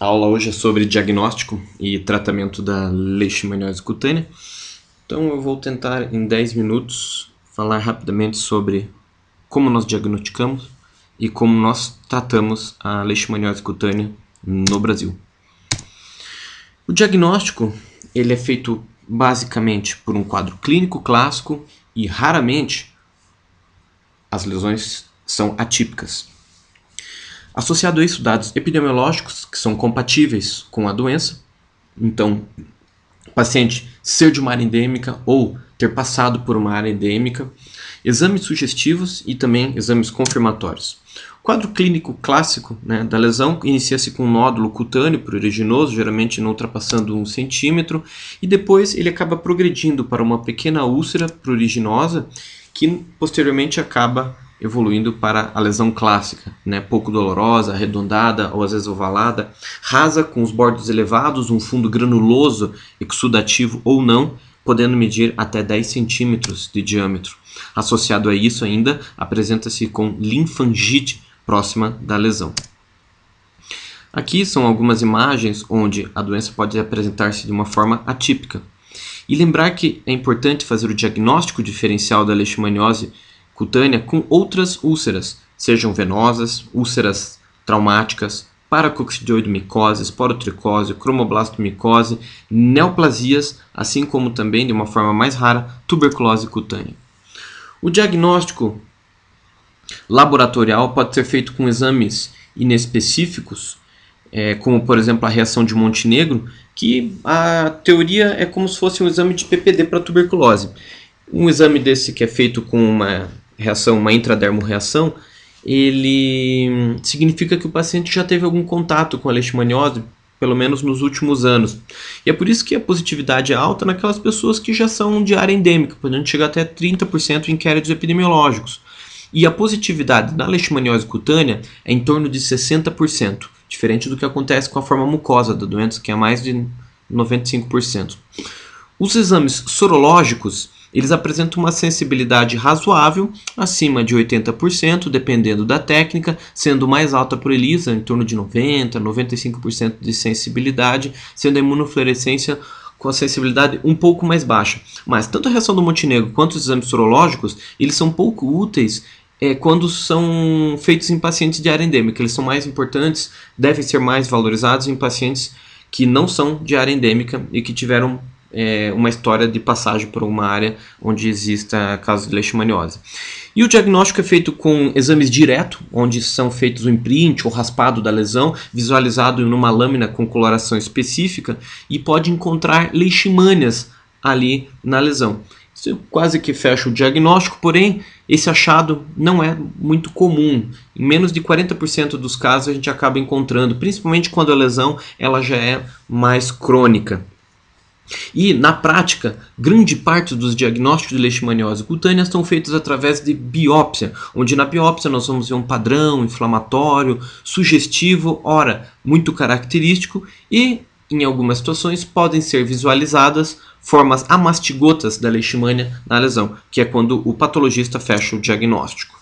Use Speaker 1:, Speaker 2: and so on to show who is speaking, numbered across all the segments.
Speaker 1: A aula hoje é sobre diagnóstico e tratamento da leishmaniose cutânea. Então eu vou tentar em 10 minutos falar rapidamente sobre como nós diagnosticamos e como nós tratamos a leishmaniose cutânea no Brasil. O diagnóstico ele é feito basicamente por um quadro clínico clássico e raramente as lesões são atípicas. Associado a isso, dados epidemiológicos que são compatíveis com a doença. Então, paciente ser de uma área endêmica ou ter passado por uma área endêmica, exames sugestivos e também exames confirmatórios. O quadro clínico clássico né, da lesão inicia-se com um nódulo cutâneo pruriginoso, geralmente não ultrapassando um centímetro, e depois ele acaba progredindo para uma pequena úlcera pruriginosa que posteriormente acaba evoluindo para a lesão clássica, né? pouco dolorosa, arredondada ou às vezes ovalada, rasa com os bordos elevados, um fundo granuloso, exudativo ou não, podendo medir até 10 centímetros de diâmetro. Associado a isso ainda, apresenta-se com linfangite próxima da lesão. Aqui são algumas imagens onde a doença pode apresentar-se de uma forma atípica. E lembrar que é importante fazer o diagnóstico diferencial da leishmaniose cutânea com outras úlceras, sejam venosas, úlceras traumáticas, paracoxidioidomicose, esporotricose, cromoblastomicose, neoplasias, assim como também, de uma forma mais rara, tuberculose cutânea. O diagnóstico laboratorial pode ser feito com exames inespecíficos, é, como por exemplo a reação de Montenegro, que a teoria é como se fosse um exame de PPD para tuberculose. Um exame desse que é feito com uma reação, uma intradermo-reação, ele significa que o paciente já teve algum contato com a leishmaniose, pelo menos nos últimos anos. E é por isso que a positividade é alta naquelas pessoas que já são de área endêmica, podendo chegar até 30% em inquéritos epidemiológicos. E a positividade na leishmaniose cutânea é em torno de 60%, diferente do que acontece com a forma mucosa da doença, que é mais de 95%. Os exames sorológicos eles apresentam uma sensibilidade razoável, acima de 80%, dependendo da técnica, sendo mais alta para o ELISA, em torno de 90%, 95% de sensibilidade, sendo a imunofluorescência com a sensibilidade um pouco mais baixa. Mas tanto a reação do Montenegro quanto os exames sorológicos, eles são pouco úteis é, quando são feitos em pacientes de área endêmica. Eles são mais importantes, devem ser mais valorizados em pacientes que não são de área endêmica e que tiveram é, uma história de passagem por uma área onde exista caso de leishmaniose. E o diagnóstico é feito com exames direto, onde são feitos o imprint ou raspado da lesão, visualizado em uma lâmina com coloração específica, e pode encontrar leishmanias ali na lesão. Isso quase que fecha o diagnóstico, porém, esse achado não é muito comum. Em menos de 40% dos casos a gente acaba encontrando, principalmente quando a lesão ela já é mais crônica. E, na prática, grande parte dos diagnósticos de leishmaniose cutânea são feitos através de biópsia, onde na biópsia nós vamos ver um padrão inflamatório, sugestivo, ora, muito característico e, em algumas situações, podem ser visualizadas formas amastigotas da leishmania na lesão, que é quando o patologista fecha o diagnóstico.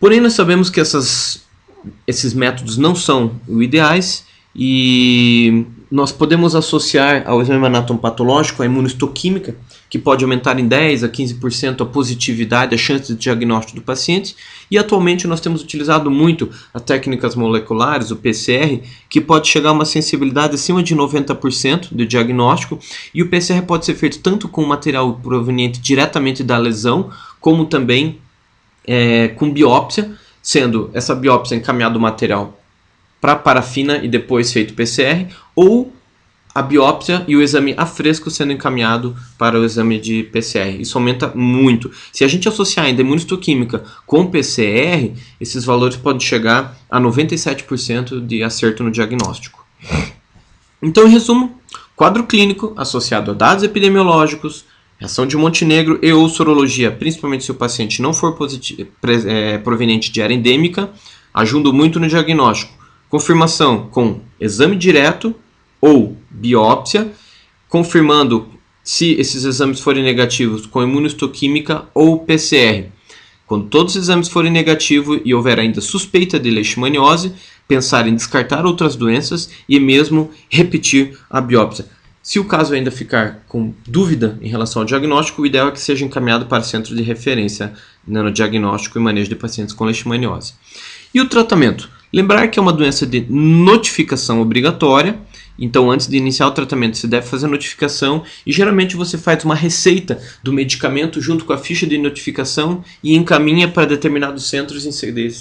Speaker 1: Porém, nós sabemos que essas, esses métodos não são ideais e nós podemos associar ao exame anatomopatológico a imunohistoquímica, que pode aumentar em 10 a 15% a positividade, a chance de diagnóstico do paciente. E atualmente nós temos utilizado muito as técnicas moleculares, o PCR, que pode chegar a uma sensibilidade acima de 90% de diagnóstico. E o PCR pode ser feito tanto com material proveniente diretamente da lesão, como também é, com biópsia, sendo essa biópsia encaminhada o material para parafina e depois feito PCR, ou a biópsia e o exame a fresco sendo encaminhado para o exame de PCR. Isso aumenta muito. Se a gente associar ainda imunistoquímica com PCR, esses valores podem chegar a 97% de acerto no diagnóstico. Então, em resumo, quadro clínico associado a dados epidemiológicos, reação de Montenegro e ou sorologia, principalmente se o paciente não for eh, proveniente de área endêmica, ajudam muito no diagnóstico. Confirmação com exame direto ou biópsia, confirmando se esses exames forem negativos com imunohistoquímica ou PCR. Quando todos os exames forem negativos e houver ainda suspeita de leishmaniose, pensar em descartar outras doenças e mesmo repetir a biópsia. Se o caso ainda ficar com dúvida em relação ao diagnóstico, o ideal é que seja encaminhado para centro de referência né, no diagnóstico e manejo de pacientes com leishmaniose. E o tratamento? Lembrar que é uma doença de notificação obrigatória, então antes de iniciar o tratamento você deve fazer a notificação e geralmente você faz uma receita do medicamento junto com a ficha de notificação e encaminha para determinados centros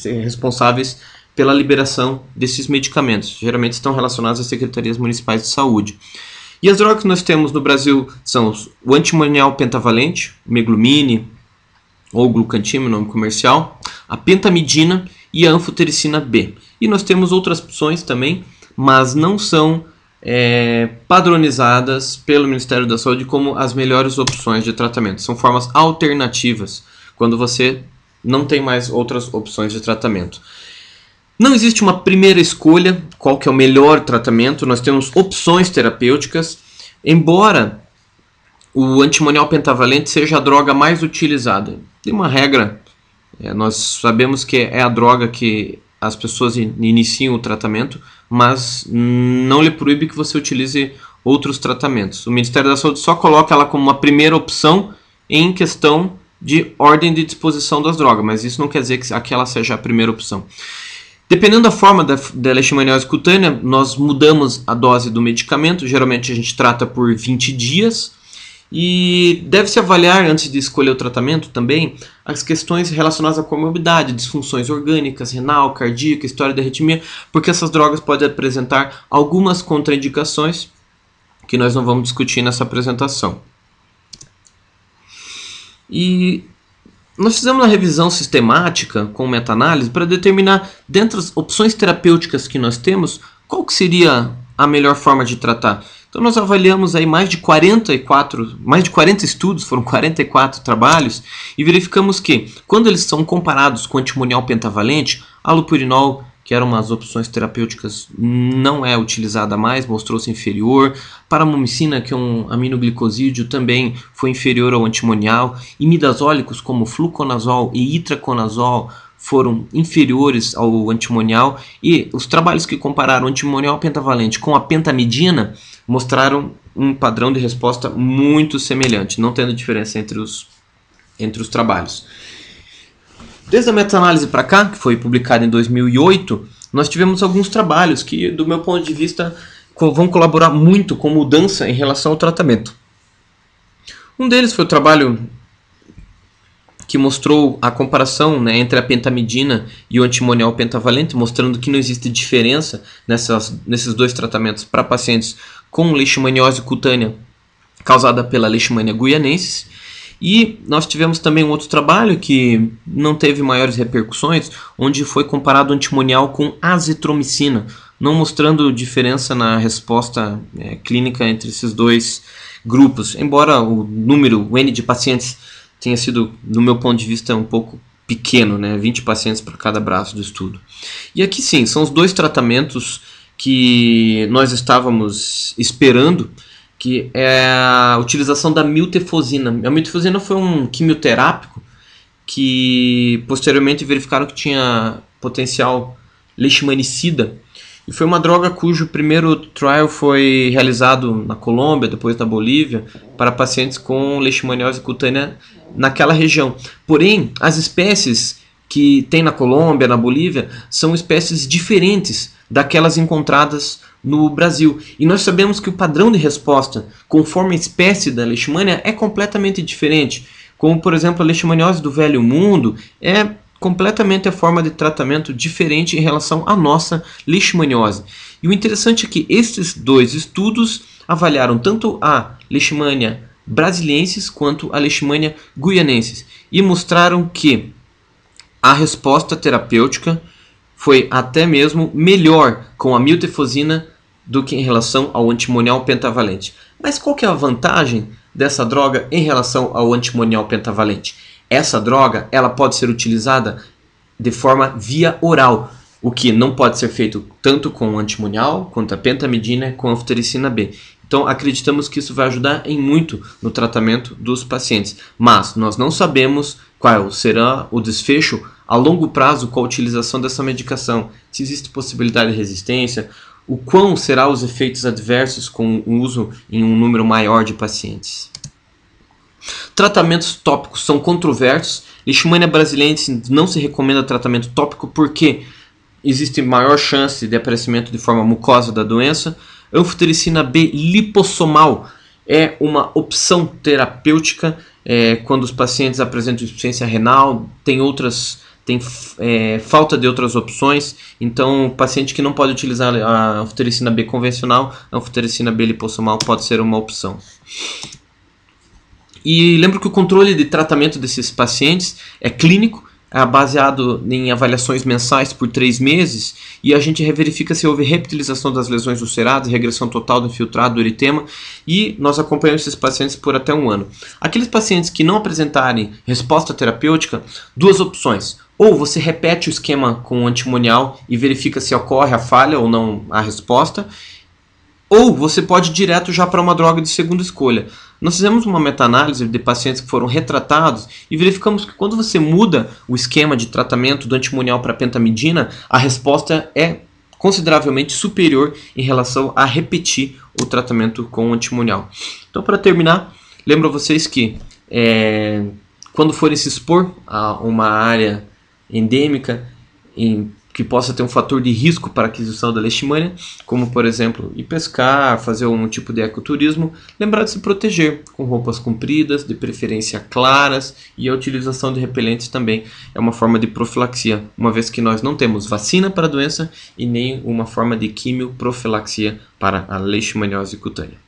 Speaker 1: responsáveis pela liberação desses medicamentos. Geralmente estão relacionados às secretarias municipais de saúde. E as drogas que nós temos no Brasil são o antimonial pentavalente, meglumine ou o nome comercial, a pentamidina e anfotericina B. E nós temos outras opções também, mas não são é, padronizadas pelo Ministério da Saúde como as melhores opções de tratamento. São formas alternativas quando você não tem mais outras opções de tratamento. Não existe uma primeira escolha, qual que é o melhor tratamento, nós temos opções terapêuticas, embora o antimonial pentavalente seja a droga mais utilizada. Tem uma regra é, nós sabemos que é a droga que as pessoas in iniciam o tratamento, mas não lhe proíbe que você utilize outros tratamentos. O Ministério da Saúde só coloca ela como uma primeira opção em questão de ordem de disposição das drogas, mas isso não quer dizer que aquela seja a primeira opção. Dependendo da forma da, da leishmaniose cutânea, nós mudamos a dose do medicamento, geralmente a gente trata por 20 dias, e deve-se avaliar, antes de escolher o tratamento também, as questões relacionadas à comorbidade, disfunções orgânicas, renal, cardíaca, história da arritmia, porque essas drogas podem apresentar algumas contraindicações que nós não vamos discutir nessa apresentação. E nós fizemos uma revisão sistemática com meta-análise para determinar, dentre as opções terapêuticas que nós temos, qual que seria a melhor forma de tratar. Então nós avaliamos aí mais de 44, mais de 40 estudos, foram 44 trabalhos, e verificamos que quando eles são comparados com antimonial pentavalente, alopurinol que eram umas opções terapêuticas, não é utilizada mais, mostrou-se inferior. Paramomicina, que é um aminoglicosídeo, também foi inferior ao antimonial. Imidazólicos, como fluconazol e itraconazol, foram inferiores ao antimonial. E os trabalhos que compararam antimonial pentavalente com a pentamidina mostraram um padrão de resposta muito semelhante, não tendo diferença entre os, entre os trabalhos. Desde a meta-análise para cá, que foi publicada em 2008, nós tivemos alguns trabalhos que, do meu ponto de vista, vão colaborar muito com mudança em relação ao tratamento. Um deles foi o trabalho que mostrou a comparação né, entre a pentamidina e o antimonial pentavalente, mostrando que não existe diferença nessas, nesses dois tratamentos para pacientes com leishmaniose cutânea causada pela leishmania guianensis e nós tivemos também um outro trabalho que não teve maiores repercussões, onde foi comparado o antimonial com azitromicina, não mostrando diferença na resposta é, clínica entre esses dois grupos, embora o número, o N de pacientes tenha sido, do meu ponto de vista, um pouco pequeno, né? 20 pacientes para cada braço do estudo. E aqui sim, são os dois tratamentos que nós estávamos esperando que é a utilização da miltefosina. A miltefosina foi um quimioterápico que posteriormente verificaram que tinha potencial leishmanicida. E foi uma droga cujo primeiro trial foi realizado na Colômbia, depois na Bolívia, para pacientes com leishmaniose cutânea naquela região. Porém, as espécies que tem na Colômbia, na Bolívia, são espécies diferentes daquelas encontradas no Brasil. E nós sabemos que o padrão de resposta, conforme a espécie da leishmania, é completamente diferente. Como, por exemplo, a leishmaniose do Velho Mundo é completamente a forma de tratamento diferente em relação à nossa leishmaniose. E o interessante é que esses dois estudos avaliaram tanto a leishmania brasiliensis quanto a leishmania guianensis e mostraram que a resposta terapêutica foi até mesmo melhor com a miltefosina do que em relação ao antimonial pentavalente. Mas qual que é a vantagem dessa droga em relação ao antimonial pentavalente? Essa droga ela pode ser utilizada de forma via oral, o que não pode ser feito tanto com o antimonial, quanto a pentamidina, com a oftericina B. Então, acreditamos que isso vai ajudar em muito no tratamento dos pacientes, mas nós não sabemos qual será o desfecho a longo prazo com a utilização dessa medicação. Se existe possibilidade de resistência, o quão serão os efeitos adversos com o uso em um número maior de pacientes. Tratamentos tópicos são controversos. Leishmania brasileira não se recomenda tratamento tópico porque existe maior chance de aparecimento de forma mucosa da doença. Anfotericina B lipossomal é uma opção terapêutica é, quando os pacientes apresentam insuficiência renal, tem outras tem é, falta de outras opções, então o paciente que não pode utilizar a anfotericina B convencional, a anfotericina B liposomal pode ser uma opção. E lembro que o controle de tratamento desses pacientes é clínico, é baseado em avaliações mensais por três meses, e a gente reverifica se houve reptilização das lesões ulceradas, regressão total do infiltrado do eritema, e nós acompanhamos esses pacientes por até um ano. Aqueles pacientes que não apresentarem resposta terapêutica, duas opções ou você repete o esquema com o antimonial e verifica se ocorre a falha ou não a resposta. Ou você pode ir direto já para uma droga de segunda escolha. Nós fizemos uma meta-análise de pacientes que foram retratados e verificamos que quando você muda o esquema de tratamento do antimonial para pentamidina, a resposta é consideravelmente superior em relação a repetir o tratamento com o antimonial. Então, para terminar, lembro a vocês que é, quando forem se expor a uma área endêmica em, que possa ter um fator de risco para a aquisição da leishmania, como por exemplo ir pescar, fazer algum tipo de ecoturismo, lembrar de se proteger com roupas compridas, de preferência claras e a utilização de repelentes também é uma forma de profilaxia, uma vez que nós não temos vacina para a doença e nem uma forma de quimioprofilaxia para a leishmaniose cutânea.